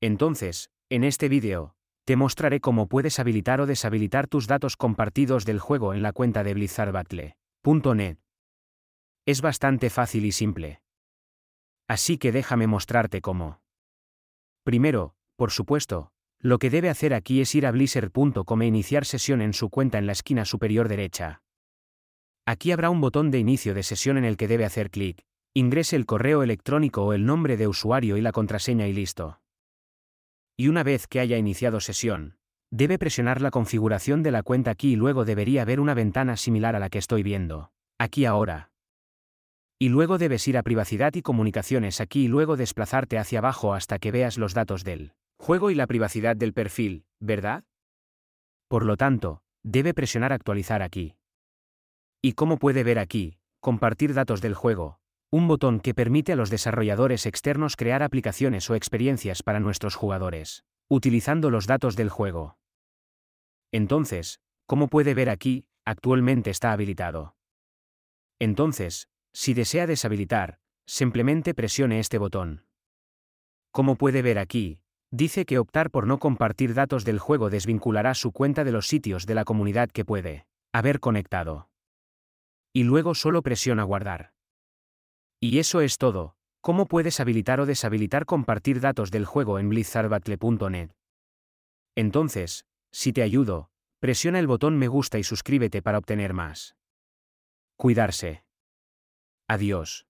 Entonces, en este vídeo, te mostraré cómo puedes habilitar o deshabilitar tus datos compartidos del juego en la cuenta de blizzardbattle.net. Es bastante fácil y simple. Así que déjame mostrarte cómo. Primero, por supuesto, lo que debe hacer aquí es ir a blizzard.com e iniciar sesión en su cuenta en la esquina superior derecha. Aquí habrá un botón de inicio de sesión en el que debe hacer clic, Ingrese el correo electrónico o el nombre de usuario y la contraseña y listo. Y una vez que haya iniciado sesión, debe presionar la configuración de la cuenta aquí y luego debería ver una ventana similar a la que estoy viendo, aquí ahora. Y luego debes ir a privacidad y comunicaciones aquí y luego desplazarte hacia abajo hasta que veas los datos del juego y la privacidad del perfil, ¿verdad? Por lo tanto, debe presionar actualizar aquí. Y como puede ver aquí, compartir datos del juego, un botón que permite a los desarrolladores externos crear aplicaciones o experiencias para nuestros jugadores, utilizando los datos del juego. Entonces, como puede ver aquí, actualmente está habilitado. Entonces, si desea deshabilitar, simplemente presione este botón. Como puede ver aquí, dice que optar por no compartir datos del juego desvinculará su cuenta de los sitios de la comunidad que puede haber conectado. Y luego solo presiona guardar. Y eso es todo. ¿Cómo puedes habilitar o deshabilitar compartir datos del juego en blizzardbattle.net? Entonces, si te ayudo, presiona el botón me gusta y suscríbete para obtener más. Cuidarse. Adiós.